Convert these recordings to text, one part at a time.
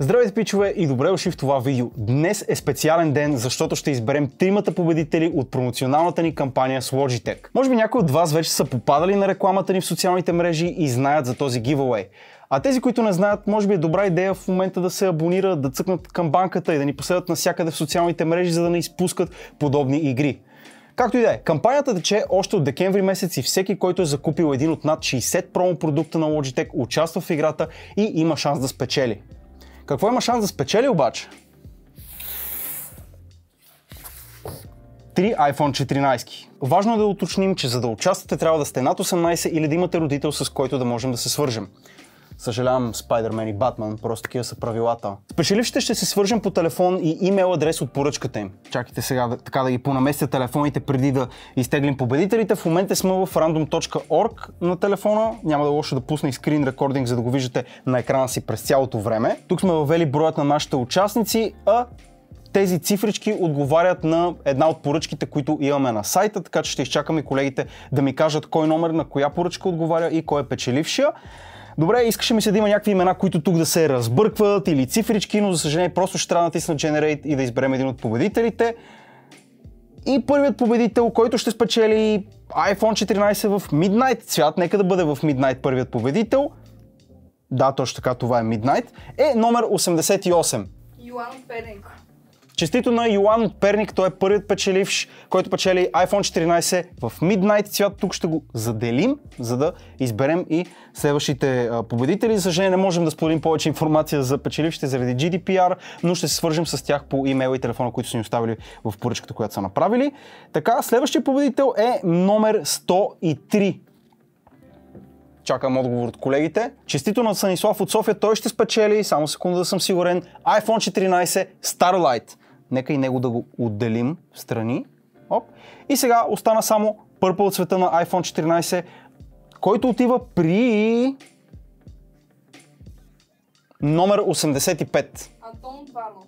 Здравейте, пичове и добре дошли в това видео. Днес е специален ден, защото ще изберем тримата победители от промоционалната ни кампания с Logitech. Може би някои от вас вече са попадали на рекламата ни в социалните мрежи и знаят за този giveaway. А тези, които не знаят, може би е добра идея в момента да се абонират, да цъкнат към банката и да ни последват навсякъде в социалните мрежи, за да не изпускат подобни игри. Както и да е, кампанията тече още от декември месец и всеки, който е закупил един от над 60 промо продукта на Logitech, участва в играта и има шанс да спечели. Какво има шанс да спечели обаче? Три iPhone 14. Важно е да уточним, че за да участвате трябва да сте над 18 или да имате родител с който да можем да се свържем. Съжалявам, Спайдермен и Батман, просто такива са правилата. Спечелившите ще се свържем по телефон и имейл адрес от поръчката им. Чакайте сега да, така да ги понаместя телефоните преди да изтеглим победителите. В момента сме в random.org на телефона. Няма да е лошо да пусна и скрин рекординг, за да го виждате на екрана си през цялото време. Тук сме въвели броят на нашите участници, а тези цифрички отговарят на една от поръчките, които имаме на сайта, така че ще изчакаме колегите да ми кажат кой номер на коя поръчка отговаря и кой е печелившия. Добре, искаше ми се да има някакви имена, които тук да се разбъркват или цифрички, но за съжаление просто ще трябва да натисна Generate и да изберем един от победителите. И първият победител, който ще спечели iPhone 14 в Midnight цвят, нека да бъде в Midnight първият победител. Да, точно така, това е Midnight, е номер 88. Йоан Педенко. Честито на Йоан от Перник, той е първият печеливш, който печели iPhone 14 в Midnight цвят. Тук ще го заделим, за да изберем и следващите победители. За съжаление не можем да споделим повече информация за печелившите заради GDPR, но ще се свържем с тях по имейл и телефона, които са ни оставили в поръчката, която са направили. Така, следващия победител е номер 103 чакам отговор от колегите. Честито на Санислав от София, той ще спечели, само секунда да съм сигурен, iPhone 14 Starlight. Нека и него да го отделим в страни. Оп. И сега остана само Purple от цвета на iPhone 14, който отива при номер 85. Антон Барлов.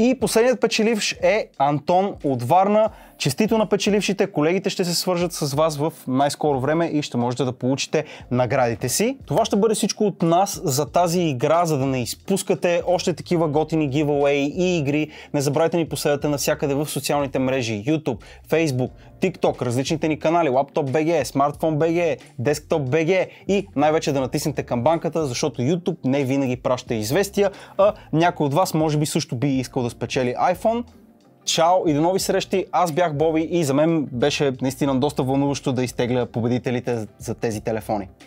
И последният печеливш е Антон от Варна. Честито на печелившите, колегите ще се свържат с вас в най-скоро време и ще можете да получите наградите си. Това ще бъде всичко от нас за тази игра, за да не изпускате още такива готини giveaway и игри. Не забравяйте ни последвате навсякъде в социалните мрежи, YouTube, Facebook, TikTok, различните ни канали, Laptop BG, Smartphone BG, Desktop BG и най-вече да натиснете камбанката, защото YouTube не винаги праща известия, а някой от вас може би също би искал да го спечели iPhone. Чао и до нови срещи. Аз бях Боби и за мен беше наистина доста вълнуващо да изтегля победителите за тези телефони.